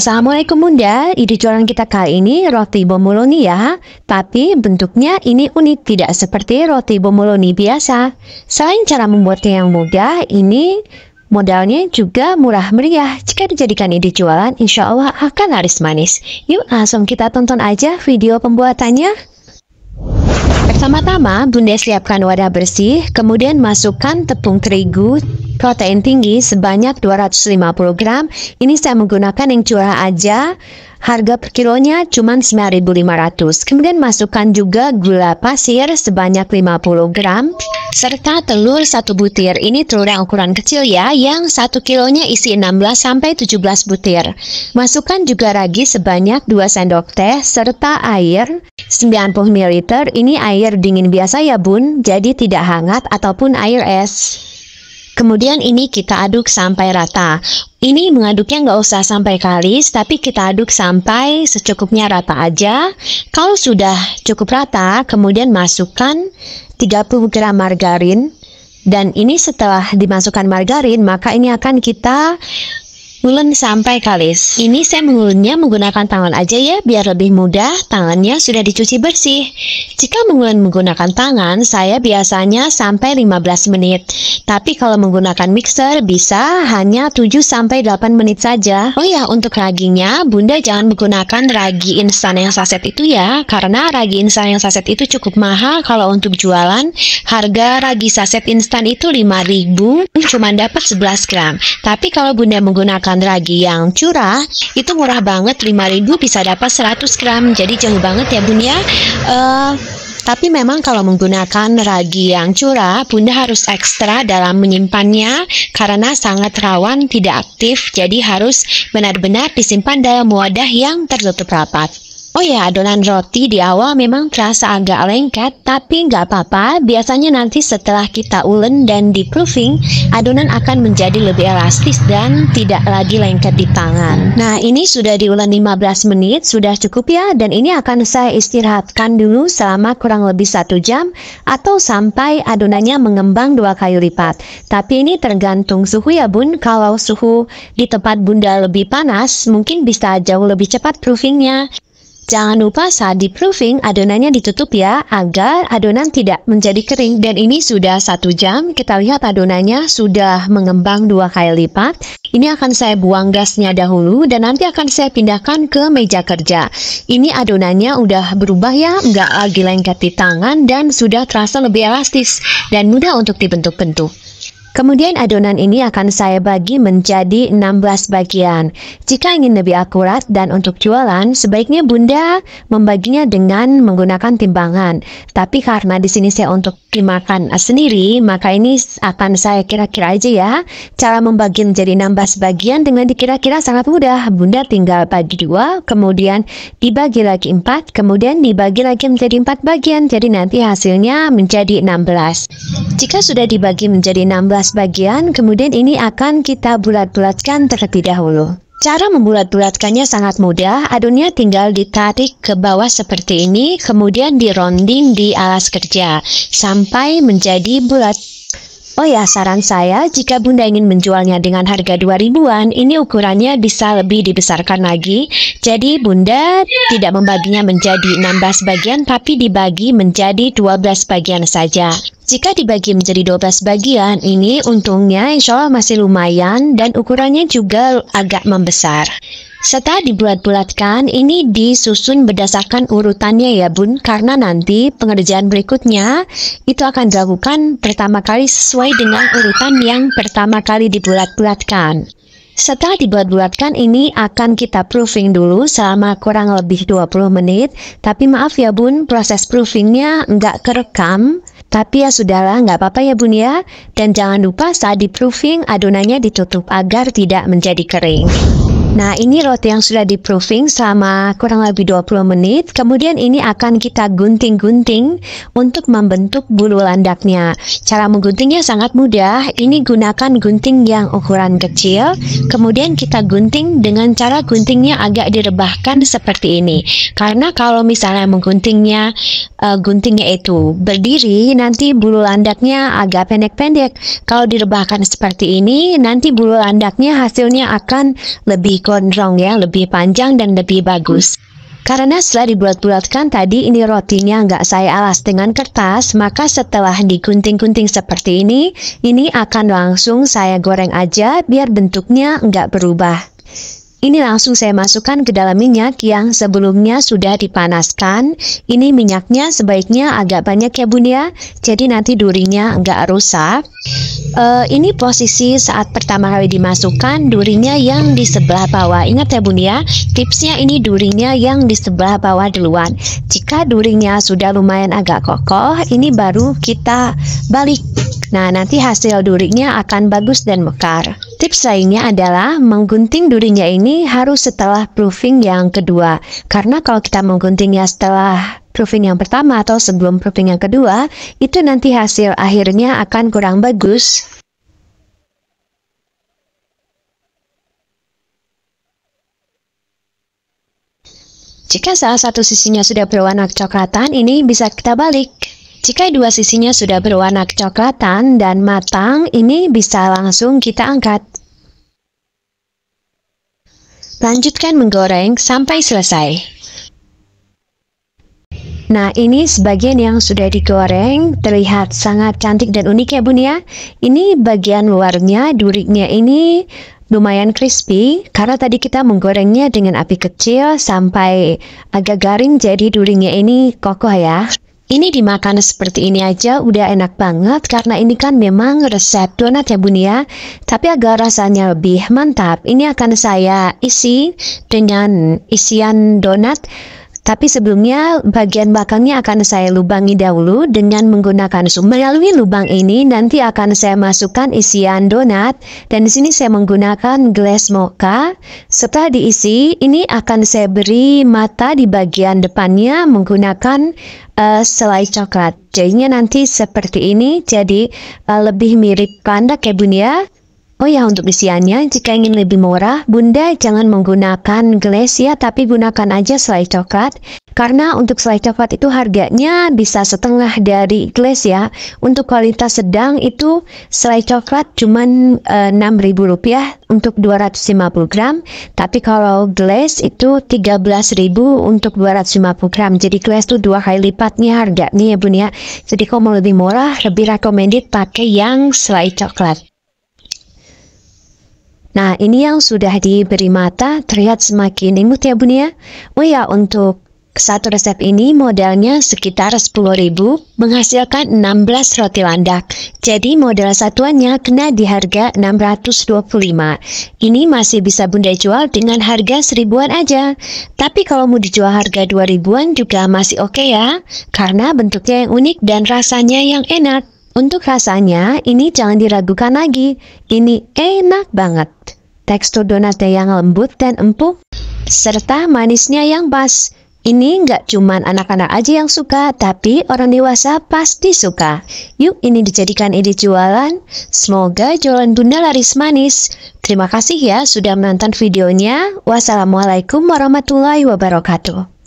Assalamualaikum Bunda, ide jualan kita kali ini roti bomoloni ya. Tapi bentuknya ini unik, tidak seperti roti bomoloni biasa. Selain cara membuatnya yang mudah, ini modalnya juga murah meriah. Jika dijadikan ide jualan, insya Allah akan laris manis. Yuk langsung kita tonton aja video pembuatannya. Pertama-tama, Bunda siapkan wadah bersih, kemudian masukkan tepung terigu, protein tinggi sebanyak 250 gram. Ini saya menggunakan yang curah aja. Harga per kilonya cuma 9.500. Kemudian masukkan juga gula pasir sebanyak 50 gram serta telur satu butir. Ini telur yang ukuran kecil ya, yang satu kilonya isi 16 sampai 17 butir. Masukkan juga ragi sebanyak 2 sendok teh serta air 90 ml ini air dingin biasa ya bun, jadi tidak hangat ataupun air es. Kemudian ini kita aduk sampai rata. Ini mengaduknya nggak usah sampai kalis, tapi kita aduk sampai secukupnya rata aja. Kalau sudah cukup rata, kemudian masukkan 30 gram margarin. Dan ini setelah dimasukkan margarin, maka ini akan kita Ulen sampai kalis. Ini saya mengulennya menggunakan tangan aja ya, biar lebih mudah. Tangannya sudah dicuci bersih. Jika mengulen menggunakan tangan, saya biasanya sampai 15 menit. Tapi kalau menggunakan mixer, bisa hanya 7 sampai 8 menit saja. Oh ya, untuk raginya, Bunda jangan menggunakan ragi instan yang saset itu ya, karena ragi instan yang saset itu cukup mahal kalau untuk jualan. Harga ragi saset instan itu 5000 cuma dapat 11 gram. Tapi kalau Bunda menggunakan menggunakan ragi yang curah itu murah banget 5000 bisa dapat 100 gram jadi jauh banget ya bun ya uh, tapi memang kalau menggunakan ragi yang curah, Bunda harus ekstra dalam menyimpannya karena sangat rawan tidak aktif, jadi harus benar-benar disimpan dalam wadah yang tertutup rapat. Oh ya, adonan roti di awal memang terasa agak lengket, tapi nggak apa-apa. Biasanya nanti setelah kita ulen dan di proofing, adonan akan menjadi lebih elastis dan tidak lagi lengket di tangan. Nah, ini sudah diulen 15 menit, sudah cukup ya. Dan ini akan saya istirahatkan dulu selama kurang lebih satu jam atau sampai adonannya mengembang dua kali lipat. Tapi ini tergantung suhu ya bun. Kalau suhu di tempat bunda lebih panas, mungkin bisa jauh lebih cepat proofingnya. Jangan lupa saat di proofing adonannya ditutup ya agar adonan tidak menjadi kering dan ini sudah satu jam kita lihat adonannya sudah mengembang dua kali lipat ini akan saya buang gasnya dahulu dan nanti akan saya pindahkan ke meja kerja ini adonannya udah berubah ya nggak lagi lengket di tangan dan sudah terasa lebih elastis dan mudah untuk dibentuk-bentuk Kemudian adonan ini akan saya bagi menjadi 16 bagian. Jika ingin lebih akurat dan untuk jualan, sebaiknya Bunda membaginya dengan menggunakan timbangan. Tapi karena di sini saya untuk dimakan sendiri, maka ini akan saya kira-kira aja ya. Cara membagi menjadi 16 bagian dengan dikira-kira sangat mudah. Bunda tinggal bagi dua, kemudian dibagi lagi empat, kemudian dibagi lagi menjadi empat bagian. Jadi nanti hasilnya menjadi 16. Jika sudah dibagi menjadi 16 12 bagian, kemudian ini akan kita bulat-bulatkan terlebih dahulu. Cara membulat-bulatkannya sangat mudah, adonnya tinggal ditarik ke bawah seperti ini, kemudian di rounding di alas kerja, sampai menjadi bulat. Oh ya, saran saya jika Bunda ingin menjualnya dengan harga 2000-an, ini ukurannya bisa lebih dibesarkan lagi. Jadi Bunda tidak membaginya menjadi 16 bagian tapi dibagi menjadi 12 bagian saja. Jika dibagi menjadi 12 bagian, ini untungnya insya Allah masih lumayan dan ukurannya juga agak membesar. Setelah dibulat-bulatkan, ini disusun berdasarkan urutannya ya bun, karena nanti pengerjaan berikutnya itu akan dilakukan pertama kali sesuai dengan urutan yang pertama kali dibulat-bulatkan. Setelah dibuat-buatkan ini akan kita proofing dulu selama kurang lebih 20 menit. Tapi maaf ya bun, proses proofingnya nggak kerekam. Tapi ya sudahlah, nggak apa-apa ya bun ya. Dan jangan lupa saat di proofing adonannya ditutup agar tidak menjadi kering. Nah, ini roti yang sudah di proofing selama kurang lebih 20 menit. Kemudian ini akan kita gunting-gunting untuk membentuk bulu landaknya. Cara mengguntingnya sangat mudah. Ini gunakan gunting yang ukuran kecil. Kemudian kita gunting dengan cara guntingnya agak direbahkan seperti ini. Karena kalau misalnya mengguntingnya uh, guntingnya itu berdiri, nanti bulu landaknya agak pendek-pendek. Kalau direbahkan seperti ini, nanti bulu landaknya hasilnya akan lebih gondrong ya, lebih panjang dan lebih bagus. Karena setelah dibuat-buatkan tadi ini rotinya nggak saya alas dengan kertas, maka setelah digunting-gunting seperti ini, ini akan langsung saya goreng aja biar bentuknya nggak berubah. Ini langsung saya masukkan ke dalam minyak yang sebelumnya sudah dipanaskan. Ini minyaknya sebaiknya agak banyak ya bun ya, jadi nanti durinya nggak rusak. Uh, ini posisi saat pertama kali dimasukkan durinya yang di sebelah bawah. Ingat ya Bun ya, tipsnya ini durinya yang di sebelah bawah duluan. Jika durinya sudah lumayan agak kokoh, ini baru kita balik. Nah, nanti hasil durinya akan bagus dan mekar. Tips lainnya adalah menggunting durinya ini harus setelah proofing yang kedua. Karena kalau kita mengguntingnya setelah proofing yang pertama atau sebelum proofing yang kedua, itu nanti hasil akhirnya akan kurang bagus. Jika salah satu sisinya sudah berwarna kecoklatan, ini bisa kita balik. Jika dua sisinya sudah berwarna kecoklatan dan matang, ini bisa langsung kita angkat. Lanjutkan menggoreng sampai selesai. Nah, ini sebagian yang sudah digoreng terlihat sangat cantik dan unik ya, Bun ya. Ini bagian luarnya, duriknya ini lumayan crispy karena tadi kita menggorengnya dengan api kecil sampai agak garing jadi durinya ini kokoh ya. Ini dimakan seperti ini aja udah enak banget karena ini kan memang resep donat ya bun ya. Tapi agar rasanya lebih mantap, ini akan saya isi dengan isian donat tapi sebelumnya, bagian belakangnya akan saya lubangi dahulu dengan menggunakan sum. Melalui lubang ini, nanti akan saya masukkan isian donat, dan di sini saya menggunakan gelas mocha. Setelah diisi, ini akan saya beri mata di bagian depannya menggunakan uh, selai coklat. Jadinya nanti seperti ini, jadi uh, lebih mirip panda kebun ya. ya. Oh ya, untuk isiannya, jika ingin lebih murah, Bunda jangan menggunakan ya, tapi gunakan aja selai coklat. Karena untuk selai coklat itu harganya bisa setengah dari ya. Untuk kualitas sedang itu selai coklat cuma eh, Rp6.000 rupiah untuk 250 gram. Tapi kalau glass itu 13.000 untuk 250 gram. Jadi glass itu dua kali lipatnya harganya ya Bun ya. Jadi kalau mau lebih murah, lebih recommended pakai yang selai coklat. Nah, ini yang sudah diberi mata terlihat semakin imut ya Bun ya. Oh ya, untuk satu resep ini modalnya sekitar 10.000 menghasilkan 16 roti landak. Jadi modal satuannya kena di harga 625. Ini masih bisa Bunda jual dengan harga seribuan aja. Tapi kalau mau dijual harga 2000-an juga masih oke okay ya, karena bentuknya yang unik dan rasanya yang enak. Untuk rasanya, ini jangan diragukan lagi. Ini enak banget. Tekstur donatnya yang lembut dan empuk, serta manisnya yang pas. Ini nggak cuma anak-anak aja yang suka, tapi orang dewasa pasti suka. Yuk ini dijadikan ide jualan. Semoga jualan bunda laris manis. Terima kasih ya sudah menonton videonya. Wassalamualaikum warahmatullahi wabarakatuh.